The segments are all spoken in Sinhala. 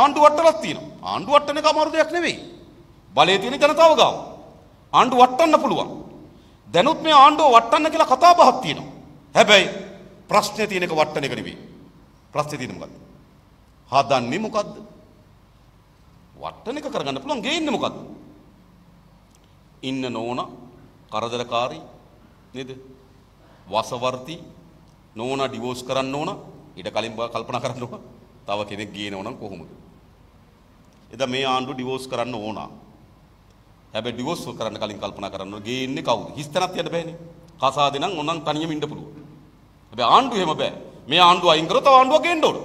ආණ්ඩු වට්ටලක් තියෙනවා. ආණ්ඩු වට්ටන එක අමාරු දෙයක් නෙවෙයි. බලය තියෙන ජනතාව ගාව. ආණ්ඩු වට්ටන්න පුළුවන්. දැනුත් මේ ආණ්ඩුව වට්ටන්න කියලා කතා බහක් තියෙනවා. හැබැයි ප්‍රශ්නේ තියෙන එක වට්ටන එක නෙවෙයි. ප්‍රශ්නේ තියෙන්නේ මොකද්ද? හදන්නේ මොකද්ද? වට්ටන එක කරගන්න පුළුවන් ගේන්නේ මොකද්ද? ඉන්න නෝන කරදරකාරී නේද? වසවර්ති නෝන ඩිවෝස් කරන්න ඕන ඊට කලින් කල්පනා කරන්න ඕන තව කෙනෙක් ගේනවනම් කොහොමද එදා මේ ආණ්ඩුව ඩිවෝස් කරන්න ඕන. හැබැයි ඩිවෝස් කරන්න කලින් කල්පනා කරන්න ඕන ගේ ඉන්නේ කවුද? හිස්තැනක් යන්න බෑනේ. කසාදේ නම් ඕනනම් තනියම ඉන්න පුළුවන්. හැබැයි ආණ්ඩුව එහෙම බෑ. මේ ආණ්ඩුව අයින් කරොත් තව ආණ්ඩුවක් එන්න ඕන.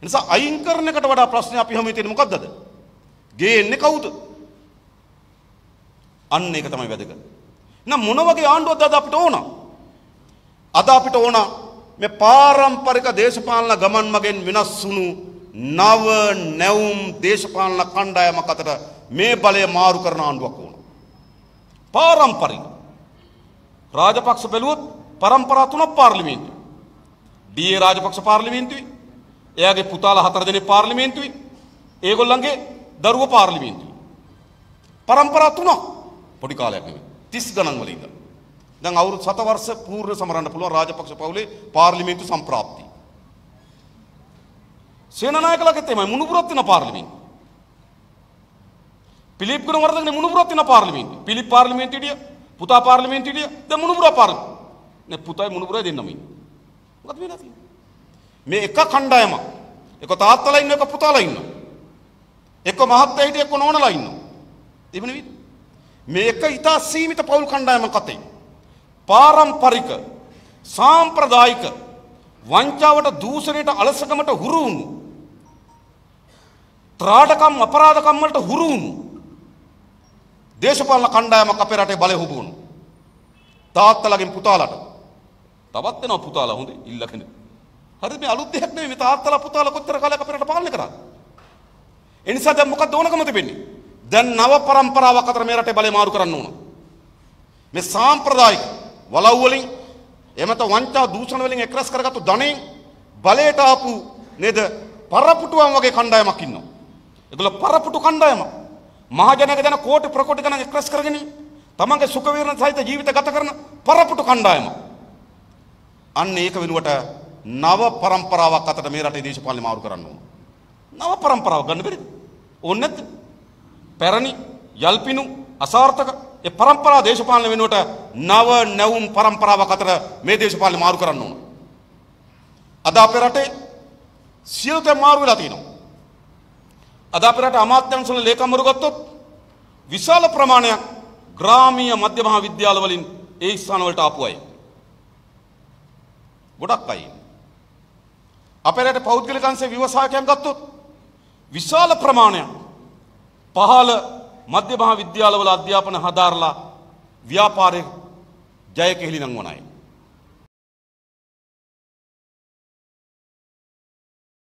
ඒ නිසා අයින් කරන එකට වඩා ප්‍රශ්නේ අපි හැම වෙලේම මොකද්දද? ගේ එන්නේ කවුද? අන්න ඒක තමයි වැදගත්. නම් මොන වගේ ආණ්ඩුවක්ද අද අපිට ඕන? අද අපිට ඕන මේ පාරම්පරික දේශපාලන ගමන් මගෙන් වෙනස් වුණු නව නැවුම් දේශපාලන කණ්ඩායමක් අතර මේ බලය මාරු කරන ආණ්ඩුවක් වුණා. පාරම්පරික රාජපක්ෂ බැලුවොත් පරම්පරා තුනක් පාර්ලිමේන්තුවේ. ඩී.ඒ. රාජපක්ෂ පාර්ලිමේන්තුවේ. එයාගේ පුතාලා හතර දෙනෙක් පාර්ලිමේන්තුවේ. ඒගොල්ලන්ගේ දරුවෝ පාර්ලිමේන්තුවේ. පරම්පරා තුනක් පොඩි කාලයක් නෙවෙයි. 30 ගණන් වල ඉඳන්. දැන් අවුරුදු 7 වර්ෂ පූර්ණ සමරන්න පුළුවන් රාජපක්ෂ පවුලේ පාර්ලිමේන්තු සම්ප්‍රාප්ත. ಸೇನಾನಾಯಕಲಾಗತ್ತೆ ಮುನುಪುರತ್ತಿನ ಪಾರ್ಲಿಮೆಂಟ್ පිලිප් ගුණවර්ධන මුණුපුරත් වෙන පාර්ලිමේන්තුව. පිලිප් පාර්ලිමේන්තුවට හිටිය, පුතා පාර්ලිමේන්තුවට හිටිය, දැන් මුණුපුර පාර්ලිමේන්තුව. නේ පුතායි මුණුපුරයි දෙන්නම ඉන්නේ. මොකද වෙලා තියෙන්නේ? මේ එක කණ්ඩායමක්. එක තාත්තලා ඉන්නවා, එක පුතාලා ඉන්නවා. එක මහත්තයා හිටිය, එක නෝනලා ඉන්නවා. එහෙම නෙවෙයි. මේ එක ඉතා සීමිත පෞල් කණ්ඩායමක් අතේ. පාරම්පරික, සාම්ප්‍රදායික වංචාවට, දූෂණයට, අලසකමට හුරු වුණු ත්‍රාටකම් අපරාධකම් වලට හුරු වුණු දේශපාලන කණ්ඩායමක් අපේ රටේ බලය හොබවුණු තාත්තලාගෙන් පුතාලට තවත් වෙනවා පුතාලා හොඳ ඉල්ලකෙන හරිද මේ අලුත් දෙයක් නෙවෙයි මේ තාත්තලා පුතාලා කොච්චර කාලයක් අපේ රට පාලනය කරාද ඒ නිසා දැන් මොකක්ද ඕනකම තිබෙන්නේ දැන් නව પરම්පරාවක් අතර මේ රටේ බලය මාරු කරන්න ඕන මේ සාම්ප්‍රදායික වලව් වලින් එමෙත වංචා දූෂණ වලින් එක්රස් කරගත්තු ධනෙන් බලයට ආපු නේද පරපුටුවන් වගේ කණ්ඩායමක් ඉන්නවා ඒගොල්ල පරපුටු කණ්ඩායම. මහජනක ජන කෝටි ප්‍රකෝටි ගණන් එක්රස් කරගෙන තමන්ගේ සුඛ විහරණ සහිත ජීවිත ගත කරන පරපුටු කණ්ඩායම. අන්න ඒක වෙනුවට නව પરම්පරාවක් අතට මේ රටේ දේශපාලනය මාරු කරන්න ඕන. නව પરම්පරාවක් ගන්න බැරිද? ඕනේ නැද්ද? පැරණි යල්පිනු අසාර්ථක ඒ પરම්පරා දේශපාලන වෙනුවට නව නැවුම් પરම්පරාවක් අතර මේ දේශපාලනය මාරු කරන්න ඕන. අද අපේ රටේ සියලු තේ මාරු වෙලා තියෙනවා. අද අපිරට අමාත්‍යංශවල ලේකම්වරු ගත්තොත් විශාල ප්‍රමාණයක් ග්‍රාමීය මධ්‍ය මහා විද්‍යාල වලින් ඒ ස්ථානවලට ආපු අය. ගොඩක් අය. අපේ රටේ පෞද්ගලික අංශයේ ව්‍යවසායකයන් ගත්තොත් විශාල ප්‍රමාණයක් පහළ මධ්‍ය මහා විද්‍යාලවල අධ්‍යාපන හදාරලා ව්‍යාපාරයේ ජය කෙහෙලිනම් වුණා.